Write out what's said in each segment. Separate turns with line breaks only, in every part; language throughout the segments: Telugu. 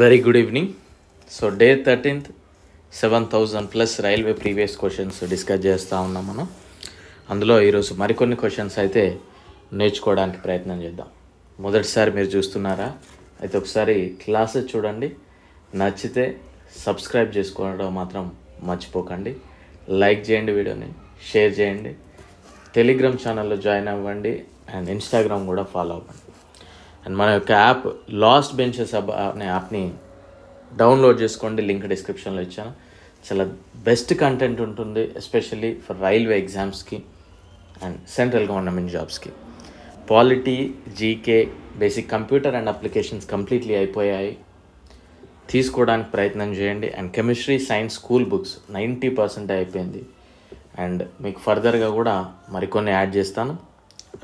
very good evening so day thirteenth seven thousand plus railway previous questions discuss చేస్తూ ఉన్నాం మనం అందులో ఈరోజు మరికొన్ని క్వశ్చన్స్ అయితే నేర్చుకోవడానికి ప్రయత్నం చేద్దాం మొదటిసారి మీరు చూస్తున్నారా అయితే ఒకసారి క్లాసెస్ చూడండి నచ్చితే సబ్స్క్రైబ్ చేసుకోవడం మాత్రం మర్చిపోకండి లైక్ చేయండి వీడియోని షేర్ చేయండి టెలిగ్రామ్ ఛానల్లో జాయిన్ అవ్వండి అండ్ ఇన్స్టాగ్రామ్ కూడా ఫాలో అవ్వండి అండ్ మన యొక్క యాప్ లాస్ట్ బెంచెస్ అబ్ అనే యాప్ని డౌన్లోడ్ చేసుకోండి లింక్ డిస్క్రిప్షన్లో ఇచ్చాను చాలా బెస్ట్ కంటెంట్ ఉంటుంది ఎస్పెషల్లీ ఫర్ రైల్వే ఎగ్జామ్స్కి అండ్ సెంట్రల్ గవర్నమెంట్ జాబ్స్కి polity GK basic computer and applications completely అయిపోయాయి తీసుకోవడానికి ప్రయత్నం చేయండి and chemistry science school books ninety percent అయిపోయింది అండ్ మీకు ఫర్దర్గా కూడా మరికొన్ని యాడ్ చేస్తాను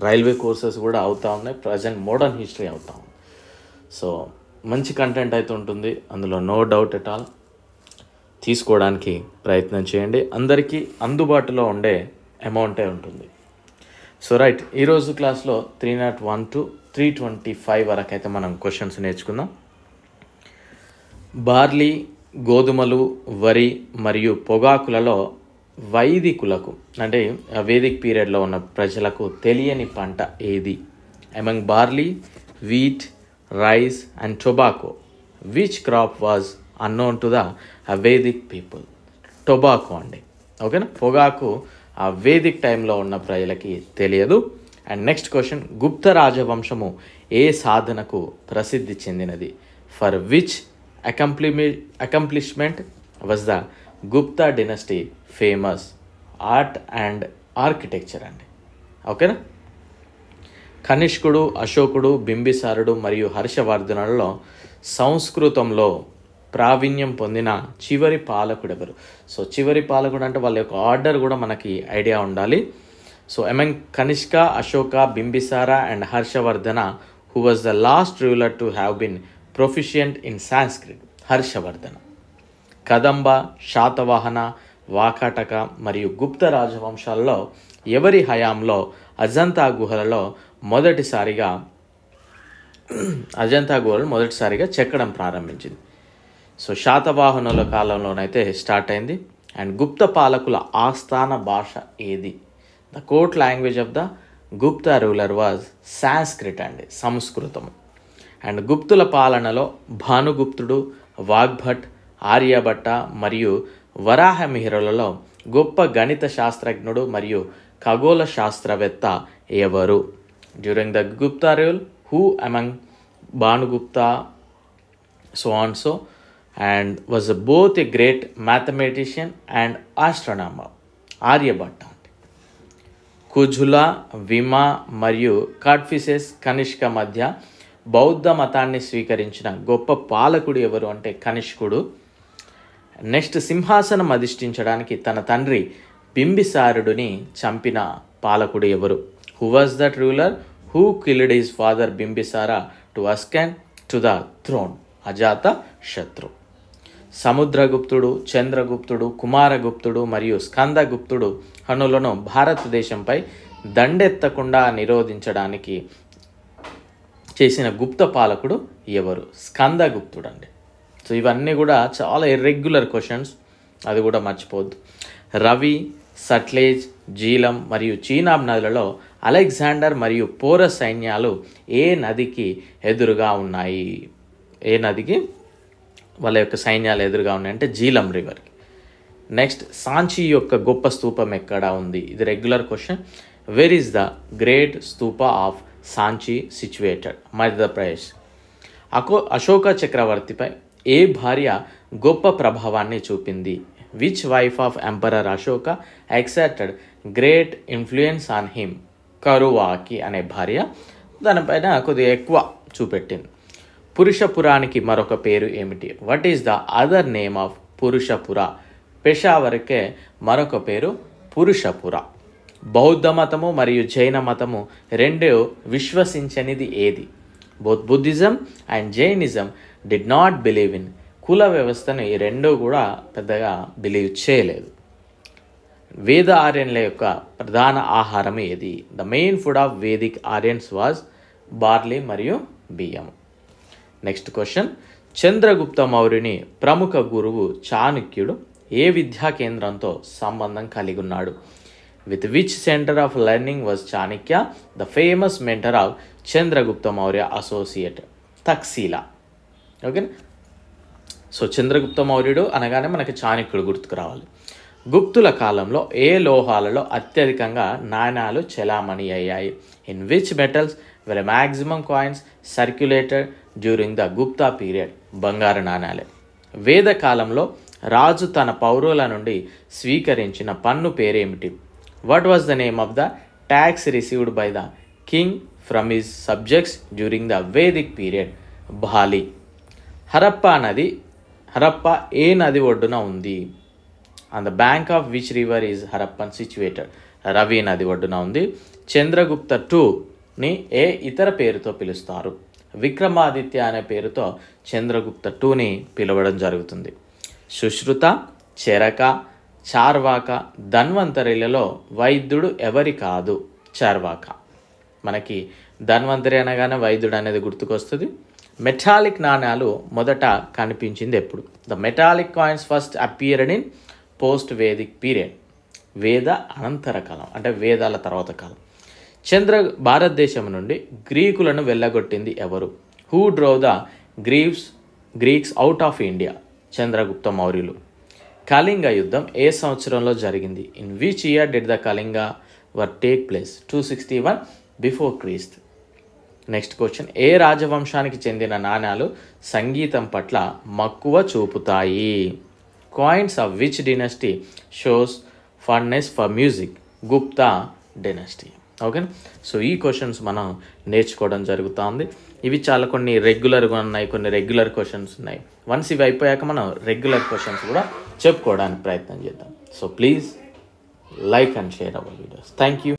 రైల్వే కోర్సెస్ కూడా అవుతూ ఉన్నాయి ప్రజెంట్ మోడర్న్ హిస్టరీ అవుతా ఉంది సో మంచి కంటెంట్ అయితే ఉంటుంది అందులో నో డౌట్ ఎట్ ఆల్ తీసుకోవడానికి ప్రయత్నం చేయండి అందరికీ అందుబాటులో ఉండే అమౌంటే ఉంటుంది సో రైట్ ఈరోజు క్లాస్లో three not one two three twenty five వరకు అయితే మనం క్వశ్చన్స్ నేర్చుకుందాం బార్లీ గోధుమలు వరి మరియు పొగాకులలో వైదికులకు అంటే వేదిక్ పీరియడ్లో ఉన్న ప్రజలకు తెలియని పంట ఏది among barley wheat rice and tobacco which crop was unknown to the Vedic people tobacco అండి ఓకేనా పొగాకు ఆ వేదిక్ టైంలో ఉన్న ప్రజలకి తెలియదు అండ్ నెక్స్ట్ క్వశ్చన్ గుప్త రాజవంశము ఏ సాధనకు ప్రసిద్ధి చెందినది ఫర్ విచ్ అకంప్లిమి accomplishment was the Gupta dynasty famous art and architecture అండి ఓకేనా కనిష్కుడు అశోకుడు బింబిసారుడు మరియు హర్షవర్ధనులలో సంస్కృతంలో ప్రావీణ్యం పొందిన చివరి పాలకుడు ఎవరు సో చివరి పాలకుడు అంటే వాళ్ళ యొక్క ఆర్డర్ కూడా మనకి ఐడియా ఉండాలి so mean Kanishka Ashoka Bimbisara and Harshavardhana who was the last ruler to have been proficient in Sanskrit Harshavardhana Kadamba Satavahana Vakataka మరియు గుప్త రాజవంశాల్లో ఎవరి హయాంలో అజంతా గుహలలో మొదటిసారిగా అజంతా గుహలు మొదటిసారిగా చెక్కడం ప్రారంభించింది సో శాతవాహనుల కాలంలోనైతే స్టార్ట్ అయింది అండ్ గుప్త పాలకుల ఆస్థాన భాష ఏది the court language of the Gupta ruler was Sanskrit అండి సంస్కృతం అండ్ గుప్తుల పాలనలో భానుగుప్తుడు వాగ్భట్ ఆర్యభట్ట మరియు వరాహమిహిరలలో గొప్ప గణిత శాస్త్రజ్ఞుడు మరియు ఖగోళ శాస్త్రవేత్త ఎవరు during the Gupta rule who among Bhanugupta సోన్సో and was both a great mathematician and astronomer Aryabhata Kujula Vima మరియు కాడ్ఫిసెస్ కనిష్క మధ్య బౌద్ధ మతాన్ని స్వీకరించిన గొప్ప పాలకుడు ఎవరు అంటే కనిష్కుడు నెక్స్ట్ సింహాసనం అధిష్ఠించడానికి తన తండ్రి బింబిసారుడిని చంపిన పాలకుడు ఎవరు who was that ruler who killed his father Bimbisara to అస్కెన్ to the throne Ajata Shatru సముద్రగుప్తుడు చంద్రగుప్తుడు కుమారగుప్తుడు మరియు స్కందగుప్తుడు హనులను భారతదేశంపై దండెత్తకుండా నిరోధించడానికి చేసిన గుప్త పాలకుడు ఎవరు స్కందగుప్తుడు అండి సో ఇవన్నీ కూడా చాలా ఇర్రెగ్యులర్ క్వశ్చన్స్ అది కూడా మర్చిపోవద్దు రవి సట్లేజ్ జీలం మరియు చీనాబ్ నదులలో అలెగ్జాండర్ మరియు పోర సైన్యాలు ఏ నదికి ఎదురుగా ఉన్నాయి ఏ నదికి వాళ్ళ యొక్క సైన్యాలు ఎదురుగా ఉన్నాయి అంటే జీలం రివర్కి నెక్స్ట్ సాంచి యొక్క గొప్ప స్తూపం ఎక్కడ ఉంది ఇది regular question where is the great stupa of Sanchi situated Madhya Pradesh అకో అశోక చక్రవర్తిపై ఏ భార్య గొప్ప ప్రభావాన్ని చూపింది which wife of emperor Ashoka accepted great influence on him Karuvaki అనే భార్య దానిపైన కొద్దిగా ఎక్కువ చూపెట్టింది పురుషపురానికి మరొక పేరు ఏమిటి what is the other name of Purushapura పెషావర్కే మరొక పేరు పురుషపుర బౌద్ధ మతము మరియు జైన మతము రెండు విశ్వసించనిది ఏది both Buddhism and Jainism did not believe in కుల వ్యవస్థను ఈ రెండూ కూడా పెద్దగా బిలీవ్ చేయలేదు వేద ఆర్యన్ల యొక్క ప్రధాన ఆహారం ఏది the main food of Vedic Aryans was barley మరియు బియ్యం నెక్స్ట్ క్వశ్చన్ చంద్రగుప్త మౌర్యుని ప్రముఖ గురువు చాణుక్యుడు ఏ విద్యా కేంద్రంతో సంబంధం కలిగి ఉన్నాడు with which centre of learning was Chanakya the famous mentor of Chandragupta Maurya associate Taxila ఓకేనా సో చంద్రగుప్త మౌర్యుడు అనగానే మనకి చాణక్యుడు గుర్తుకు రావాలి గుప్తుల కాలంలో ఏ లోహాలలో అత్యధికంగా నాణాలు చెలామణి అయ్యాయి in which metals were maximum coins circulated during the Gupta period బంగారు నాణాలే వేద కాలంలో రాజు తన పౌరుల నుండి స్వీకరించిన పన్ను పేరేమిటి what was the name of the tax received by the king from his subjects during the Vedic period bali Harappa నది హరప్ప ఏ నది ఒడ్డున ఉంది and the bank of which river is Harappan situated Ravi నది ఒడ్డున ఉంది చంద్రగుప్త టూని ఏ ఇతర పేరుతో పిలుస్తారు విక్రమాదిత్య అనే పేరుతో చంద్రగుప్త టూని పిలవడం జరుగుతుంది సుశ్రుత చెరక చార్వాక ధన్వంతరిలలో వైద్యుడు ఎవరి కాదు చార్వాక మనకి ధన్వంతరి అనగానే వైద్యుడు అనేది గుర్తుకొస్తుంది మెటాలిక్ నాణ్యాలు మొదట కనిపించింది ఎప్పుడు the metallic coins first appeared in post Vedic period వేద అనంతర కాలం అంటే వేదాల తర్వాత కాలం చంద్ర భారతదేశం నుండి గ్రీకులను వెళ్ళగొట్టింది ఎవరు who drove the grieves Greeks out of India Chandragupta మౌర్యులు కళింగ యుద్ధం ఏ సంవత్సరంలో జరిగింది in which year did the Kalinga war take place two sixty one before Christ next question ఏ రాజవంశానికి చెందిన నాణ్యాలు సంగీతం పట్ల మక్కువ చూపుతాయి coins of which dynasty shows fondness for music Gupta dynasty okay so ఈ క్వశ్చన్స్ మనం నేర్చుకోవడం జరుగుతుంది ఇవి చాలా కొన్ని రెగ్యులర్గా ఉన్నాయి కొన్ని రెగ్యులర్ క్వశ్చన్స్ ఉన్నాయి వన్స్ ఇవి అయిపోయాక మనం రెగ్యులర్ క్వశ్చన్స్ కూడా చెప్పుకోవడానికి ప్రయత్నం చేద్దాం so please like and share our videos thank you